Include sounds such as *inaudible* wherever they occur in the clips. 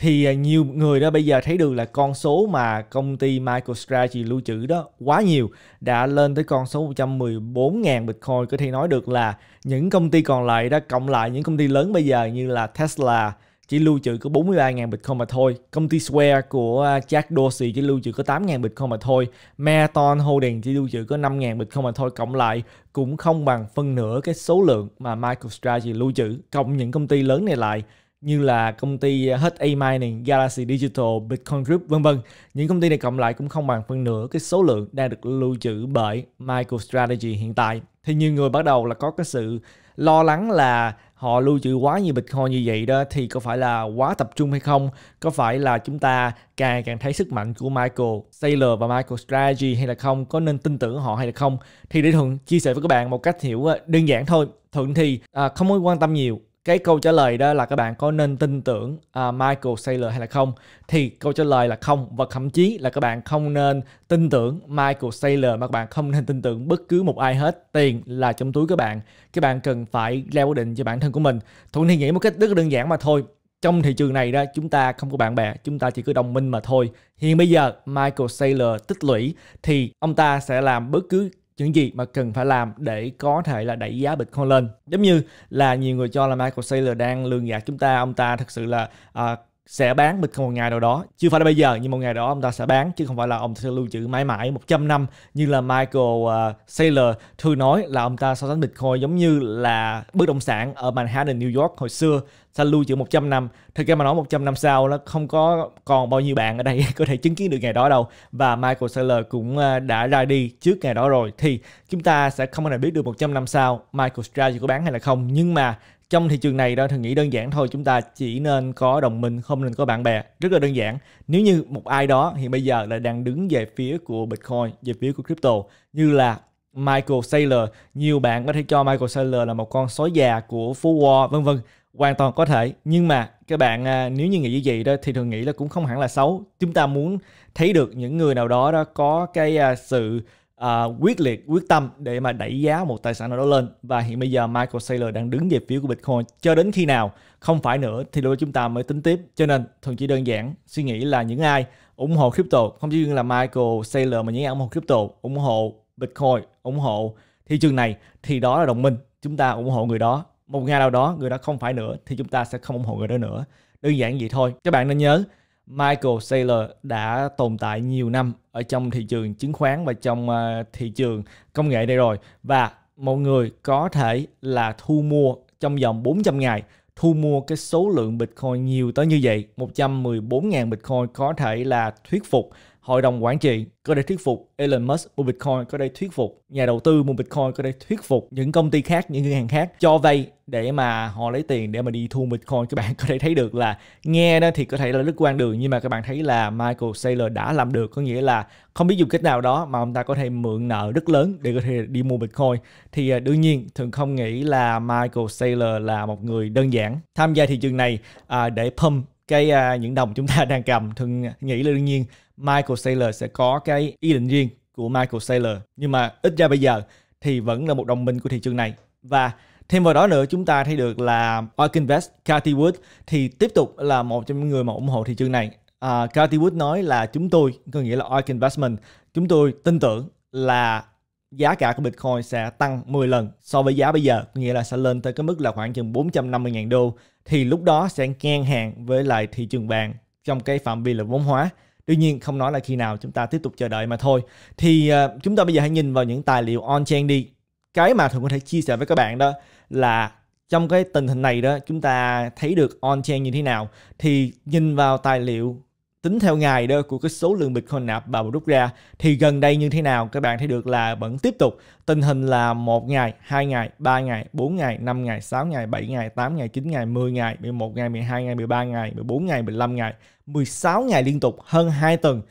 thì à, nhiều người đó bây giờ thấy được là con số mà công ty MicroStrategy lưu trữ đó quá nhiều đã lên tới con số 114.000 Bitcoin có thể nói được là những công ty còn lại đó cộng lại những công ty lớn bây giờ như là Tesla chỉ lưu trữ có 43.000 Bitcoin mà thôi. Công ty Square của à, Jack Dorsey chỉ lưu trữ có 8.000 Bitcoin mà thôi. Marathon Holding chỉ lưu trữ có 5.000 Bitcoin mà thôi. Cộng lại cũng không bằng phân nửa cái số lượng mà MicroStrategy lưu trữ. Cộng những công ty lớn này lại như là công ty HA Mining, Galaxy Digital, Bitcoin Group vân vân. Những công ty này cộng lại cũng không bằng phân nửa cái số lượng đang được lưu trữ bởi MicroStrategy hiện tại. Thì nhiều người bắt đầu là có cái sự lo lắng là họ lưu trữ quá nhiều Bitcoin như vậy đó thì có phải là quá tập trung hay không? Có phải là chúng ta càng càng thấy sức mạnh của Michael Saylor và Michael Strategy hay là không? Có nên tin tưởng họ hay là không? Thì để Thuận chia sẻ với các bạn một cách hiểu ờ, đơn giản thôi. Thuận thì à, không có quan tâm nhiều cái câu trả lời đó là các bạn có nên tin tưởng uh, Michael Saylor hay là không thì câu trả lời là không và thậm chí là các bạn không nên tin tưởng Michael Saylor mà các bạn không nên tin tưởng bất cứ một ai hết tiền là trong túi các bạn các bạn cần phải ra quyết định cho bản thân của mình thuận thì nghĩ một cách rất đơn giản mà thôi trong thị trường này đó chúng ta không có bạn bè chúng ta chỉ có đồng minh mà thôi hiện bây giờ Michael Saylor tích lũy thì ông ta sẽ làm bất cứ những gì mà cần phải làm để có thể là đẩy giá Bitcoin lên giống như là nhiều người cho là Michael Saylor đang lường gạt chúng ta ông ta thật sự là uh, sẽ bán Bitcoin một ngày nào đó chưa phải là bây giờ nhưng một ngày đó ông ta sẽ bán chứ không phải là ông ta sẽ lưu trữ mãi mãi 100 năm như là Michael uh, Saylor thường nói là ông ta so sánh Bitcoin giống như là bất động sản ở Manhattan New York hồi xưa sẽ lưu trữ 100 năm thực ra mà nói 100 năm sau nó không có còn bao nhiêu bạn ở đây *laughs* có thể chứng kiến được ngày đó đâu và Michael Saylor cũng ờ, đã ra đi trước ngày đó rồi thì chúng ta sẽ không thể biết được 100 năm sau Michael Strahan có bán hay là không nhưng mà trong thị trường này đó thì nghĩ đơn giản thôi chúng ta chỉ nên có đồng minh không nên có bạn bè rất là đơn giản nếu như một ai đó thì bây giờ là đang đứng về phía của bitcoin về phía của crypto như là Michael Saylor nhiều bạn có thể cho Michael Saylor là một con sói già của Phú Wall vân vân hoàn toàn có thể nhưng mà các bạn à, nếu như nghĩ như vậy đó thì thường nghĩ là cũng không hẳn là xấu chúng ta muốn thấy được những người nào đó đó có cái à, sự uh, quyết liệt quyết tâm để mà đẩy giá một tài sản nào đó lên và hiện bây giờ Michael Saylor đang đứng về phía của Bitcoin cho đến khi nào không phải nữa thì lúc chúng ta mới tính tiếp cho nên thường chỉ đơn giản suy nghĩ là những ai ủng hộ crypto không chỉ riêng là Michael Saylor mà những ai ủng hộ crypto ủng hộ Bitcoin ủng hộ thị trường này thì đó là đồng minh chúng ta ủng hộ người đó một ngày nào đó người đó không phải nữa thì chúng ta sẽ không ủng hộ người đó nữa đơn giản vậy thôi các bạn nên nhớ Michael Saylor đã tồn tại nhiều năm ở trong thị trường chứng khoán và trong ờ, thị trường công nghệ đây rồi và mọi người có thể là thu mua trong vòng 400 ngày thu mua cái số lượng Bitcoin nhiều tới như vậy 114.000 Bitcoin có thể là thuyết phục hội đồng quản trị có thể thuyết phục Elon Musk mua Bitcoin có thể thuyết phục nhà đầu tư mua Bitcoin có thể thuyết phục những công ty khác những ngân hàng khác cho vay để mà họ lấy tiền để mà đi thu Bitcoin các bạn *laughs* có thể thấy được là nghe đó thì có thể là rất quan đường nhưng mà các bạn thấy là Michael Saylor đã làm được có nghĩa là không biết dùng cách nào đó mà ông ta có thể mượn nợ rất lớn để có thể đi mua Bitcoin thì à, đương nhiên thường không nghĩ là Michael Saylor là một người đơn giản tham gia thị trường này à, để pump cái à, những đồng chúng ta *laughs* đang cầm thường nghĩ là đương nhiên Michael Saylor sẽ có cái ý định riêng của Michael Saylor nhưng mà ít ra bây giờ thì vẫn là một đồng minh của thị trường này và thêm vào đó nữa chúng ta thấy được là Ark Invest, Cathy Wood thì tiếp tục là một trong những người mà ủng hộ thị trường này uh, Cathy Wood nói là chúng tôi có nghĩa là Ark Investment chúng tôi tin tưởng là giá cả của Bitcoin sẽ tăng 10 lần so với giá bây giờ, nghĩa là sẽ lên tới cái mức là khoảng chừng 450.000 đô thì lúc đó sẽ ngang hàng với lại thị trường vàng trong cái phạm vi là vốn hóa. Tuy nhiên không nói là khi nào chúng ta tiếp tục chờ đợi mà thôi. Thì uh, chúng ta bây giờ hãy nhìn vào những tài liệu on-chain đi. Cái mà thường có thể chia sẻ với các bạn đó là trong cái tình hình này đó chúng ta thấy được on-chain như thế nào thì nhìn vào tài liệu tính theo ngày đó của cái số lượng Bitcoin nạp vào rút ra thì gần đây như thế nào các bạn thấy được là vẫn tiếp tục tình hình là một ngày, hai ngày, ba ngày, 4 ngày, 5 ngày, 6 ngày, 7 ngày, 8 ngày, 9 ngày, 10 ngày, 11 ngày, 12 ngày, 13 ngày, 14 ngày, 15 ngày, 16 ngày liên tục hơn 2 tuần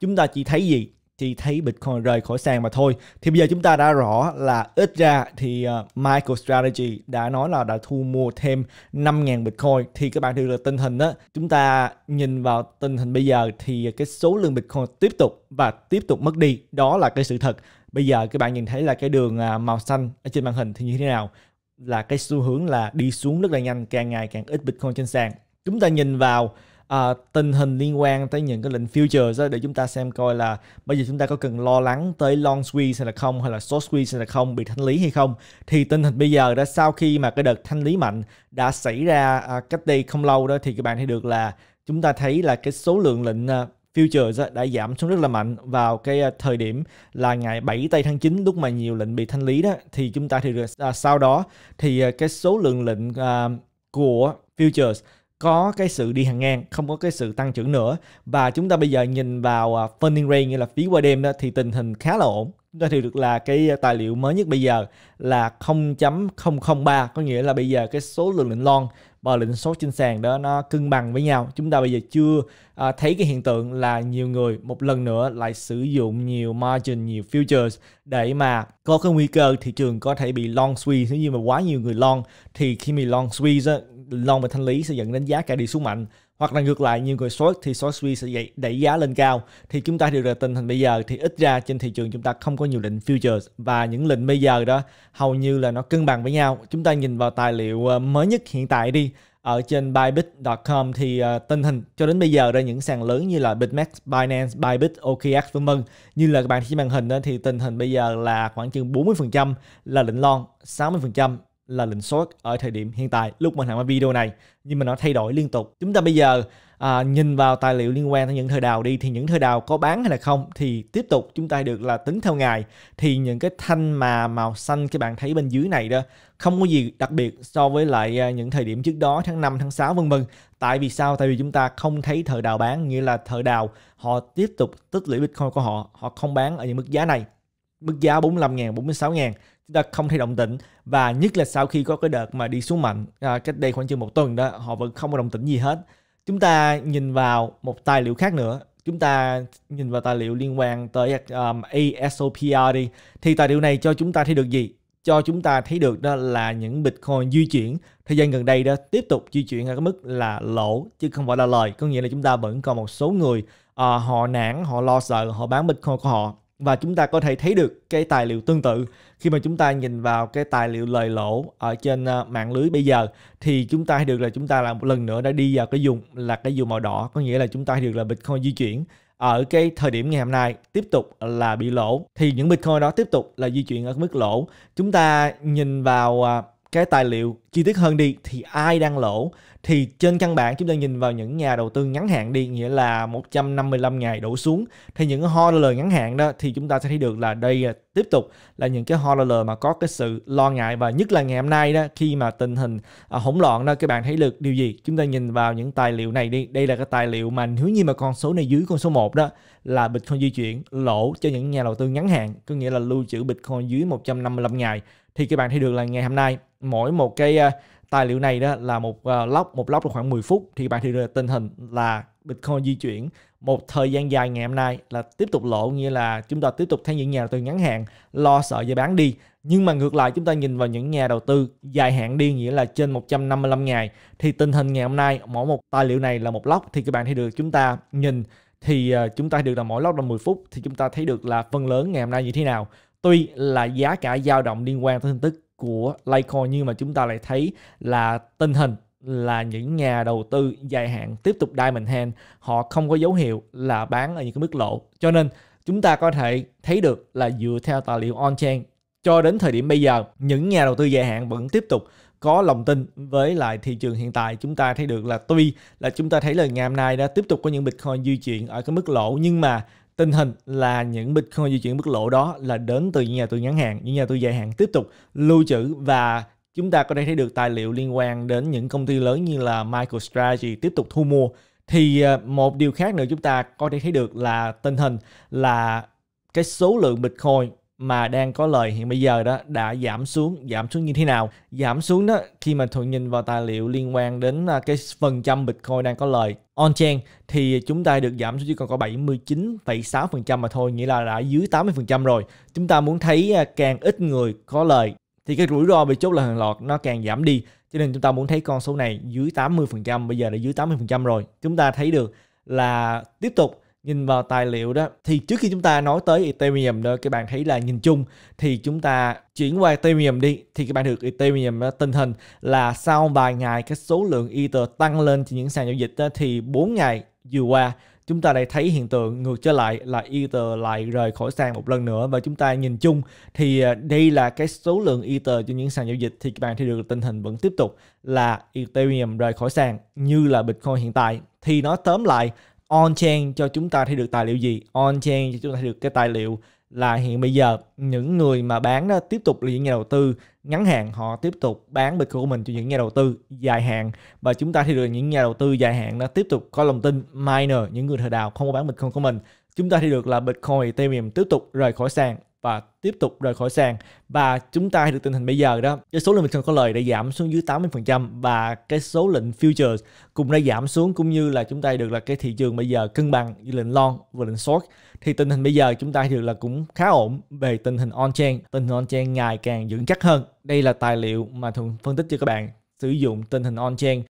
chúng ta chỉ thấy gì chỉ thấy Bitcoin rời khỏi sàn mà thôi. Thì bây giờ chúng ta đã rõ là ít ra thì uh, MicroStrategy đã nói là đã thu mua thêm 5.000 Bitcoin. Thì các bạn thấy là tình hình đó, chúng ta nhìn vào tình hình bây giờ thì cái số lượng Bitcoin tiếp tục và tiếp tục mất đi. Đó là cái sự thật. Bây giờ các bạn nhìn thấy là cái đường à, màu xanh ở trên màn hình thì như thế nào? Là cái xu hướng là đi xuống rất là nhanh, càng ngày càng ít Bitcoin trên sàn. Chúng ta nhìn vào À, tình hình liên quan tới những cái lệnh futures đó, để chúng ta xem coi là bây giờ chúng ta có cần lo lắng tới long squeeze hay là không hay là short squeeze hay là không bị thanh lý hay không thì tình hình bây giờ đã sau khi mà cái đợt thanh lý mạnh đã xảy ra à, cách đây không lâu đó thì các bạn thấy được là chúng ta thấy là cái số lượng lệnh à, futures đã giảm xuống rất là mạnh vào cái à, thời điểm là ngày 7 tây tháng 9 lúc mà nhiều lệnh bị thanh lý đó thì chúng ta thì à, sau đó thì cái số lượng lệnh à, của futures có cái sự đi hàng ngang, không có cái sự tăng trưởng nữa và chúng ta bây giờ nhìn vào à, funding rate như là phí qua đêm đó thì tình hình khá là ổn. Chúng ta thì được là cái à, tài liệu mới nhất bây giờ là 0.003 có nghĩa là bây giờ cái số lượng lệnh long và lệnh số trên sàn đó nó cân bằng với nhau. Chúng ta bây giờ chưa à, thấy cái hiện tượng là nhiều người một lần nữa lại sử dụng nhiều margin, nhiều futures để mà có cái nguy cơ thị trường có thể bị long squeeze nếu như mà quá nhiều người long thì khi mình long squeeze long và thanh lý sẽ dẫn đến giá cả đi xuống mạnh hoặc là ngược lại nhiều người short thì short squeeze sẽ dậy đẩy giá lên cao thì chúng ta điều ra tình hình bây giờ thì ít ra trên thị trường chúng ta không có nhiều lệnh futures và những lệnh bây giờ đó hầu như là nó cân bằng với nhau chúng ta nhìn vào tài liệu ờ, mới nhất hiện tại đi ở trên Bybit.com thì uh, tình hình cho đến bây giờ ra những sàn lớn như là Bitmax, Binance, Bybit, OKX vân vân như là các bạn trên màn hình đó, thì tình hình bây giờ là khoảng chừng 40% là lệnh long, 60% là lệnh short ở thời điểm hiện tại lúc mình làm video này nhưng mà nó thay đổi liên tục chúng ta bây giờ à, nhìn vào tài liệu liên quan tới những thời đào đi thì những thời đào có bán hay là không thì tiếp tục chúng ta được là tính theo ngày thì những cái thanh mà màu xanh các bạn thấy bên dưới này đó không có gì đặc biệt so với lại à, những thời điểm trước đó tháng 5 tháng 6 vân vân tại vì sao tại vì chúng ta không thấy thời đào bán nghĩa là thời đào họ tiếp tục tích lũy bitcoin của họ họ không bán ở những mức giá này mức giá 45 000 46 000 chúng ta không thấy động tĩnh và nhất là sau khi có cái đợt mà đi xuống mạnh à, cách đây khoảng chừng một tuần đó họ vẫn không có động tĩnh gì hết chúng ta nhìn vào một tài liệu khác nữa chúng ta nhìn vào tài liệu liên quan tới um, ASOPR đi thì tài liệu này cho chúng ta thấy được gì cho chúng ta thấy được đó là những Bitcoin di chuyển thời gian gần đây đó tiếp tục di chuyển ở cái mức là lỗ chứ không phải là lời có nghĩa là chúng ta vẫn còn một số người uh, họ nản họ lo sợ họ bán Bitcoin của họ và chúng ta có thể thấy được cái tài liệu tương tự khi mà chúng ta nhìn vào cái tài liệu lời lỗ ở trên à, mạng lưới bây giờ thì chúng ta được là chúng ta là một lần nữa đã đi vào cái dùng là cái dù màu đỏ có nghĩa là chúng ta được là Bitcoin di chuyển ở cái thời điểm ngày hôm nay tiếp tục là bị lỗ thì những Bitcoin đó tiếp tục là di chuyển ở mức lỗ chúng ta nhìn vào à, cái tài liệu chi tiết hơn đi thì ai đang lỗ thì trên căn bản chúng ta nhìn vào những nhà đầu tư ngắn hạn đi nghĩa là 155 ngày đổ xuống thì những cái horror ngắn hạn đó thì chúng ta sẽ thấy được là đây à, tiếp tục là những cái horror mà có cái sự lo ngại và nhất là ngày hôm nay đó khi mà tình hình à, hỗn loạn đó các bạn thấy được điều gì chúng ta nhìn vào những tài liệu này đi đây là cái tài liệu mà nếu như mà con số này dưới con số 1 đó là Bitcoin di chuyển lỗ cho những nhà đầu tư ngắn hạn có nghĩa là lưu trữ Bitcoin dưới 155 ngày thì các bạn thấy được là ngày hôm nay mỗi một cái Ờ, tài liệu này đó là một ờ, lóc một lóc là khoảng 10 phút thì bạn thì ờ, tình hình là Bitcoin di chuyển một thời gian dài ngày hôm nay là tiếp tục lộ như là chúng ta tiếp tục thấy những nhà đầu tư ngắn hạn lo sợ giá bán đi nhưng mà ngược lại chúng ta nhìn vào những nhà đầu tư dài hạn đi nghĩa là trên 155 ngày thì tình hình ngày hôm nay mỗi một tài liệu này là một lóc thì các bạn thấy được chúng ta nhìn thì chúng ta được là mỗi lóc là 10 phút thì chúng ta thấy được là phần lớn ngày hôm nay như thế nào tuy là giá cả dao động liên quan tới tin tức của Litecoin nhưng mà chúng ta lại thấy là tình hình là những nhà đầu tư dài hạn tiếp tục diamond hand họ không có dấu hiệu là bán ở những cái mức lỗ cho nên chúng ta có thể thấy được là dựa theo tài liệu on chain cho đến thời điểm bây giờ những nhà đầu tư dài hạn vẫn tiếp tục có lòng tin với lại thị trường hiện tại chúng ta thấy được là tuy là chúng ta thấy là ngày hôm nay đã tiếp tục có những bitcoin di chuyển ở cái mức lỗ nhưng mà Tình hình là những Bitcoin di chuyển mức lỗ đó là đến từ những nhà tư ngắn hạn, những nhà tư dài hạn tiếp tục lưu trữ và chúng ta có thể thấy được tài liệu liên quan đến những công ty lớn như là MicroStrategy tiếp tục thu mua. Thì ờ, một điều khác nữa chúng ta có thể thấy được là tình hình là cái số lượng Bitcoin mà đang có lời hiện bây giờ đó đã giảm xuống giảm xuống như thế nào giảm xuống đó khi mà thuận nhìn vào tài liệu liên quan đến à, cái phần trăm bitcoin đang có lời on chain thì chúng ta được giảm xuống chỉ còn có 79,6% mà thôi nghĩa là đã dưới 80% rồi chúng ta muốn thấy à, càng ít người có lời thì cái rủi ro bị chốt là hàng loạt nó càng giảm đi cho nên chúng ta muốn thấy con số này dưới 80% bây giờ đã dưới 80% rồi chúng ta thấy được là tiếp tục nhìn vào tài liệu đó thì trước khi chúng ta nói tới Ethereum đó các bạn thấy là nhìn chung thì chúng ta chuyển qua Ethereum đi thì các bạn được Ethereum đó, tình hình là sau vài ngày cái số lượng Ether tăng lên trên những sàn giao dịch đó, thì 4 ngày vừa qua chúng ta lại thấy hiện tượng ngược trở lại là Ether lại rời khỏi sàn một lần nữa và chúng ta nhìn chung thì à, đây là cái số lượng Ether trên những sàn giao dịch thì các bạn thấy được tình hình vẫn tiếp tục là Ethereum rời khỏi sàn như là Bitcoin hiện tại thì nói tóm lại on chain cho chúng ta thấy được tài liệu gì on chain cho chúng ta thấy được cái tài liệu là hiện bây giờ những người mà bán đó tiếp tục là những nhà đầu tư ngắn hạn họ tiếp tục bán bitcoin của mình cho những nhà đầu tư dài hạn và chúng ta thấy được những nhà đầu tư dài hạn đó tiếp tục có lòng tin miner những người thợ đào không có bán bitcoin của mình chúng ta thấy được là bitcoin ethereum tiếp tục rời khỏi sàn và tiếp tục rời khỏi sàn và chúng ta được tình hình bây giờ đó cái số lượng Bitcoin có lời đã giảm xuống dưới 80% và cái số lệnh futures cũng đã giảm xuống cũng như là chúng ta được là cái thị trường bây giờ cân bằng giữa lệnh long và lệnh short thì tình hình bây giờ chúng ta được là cũng khá ổn về tình hình on chain tình hình on chain ngày càng vững chắc hơn đây là tài liệu mà thường phân tích cho các bạn sử dụng tình hình on chain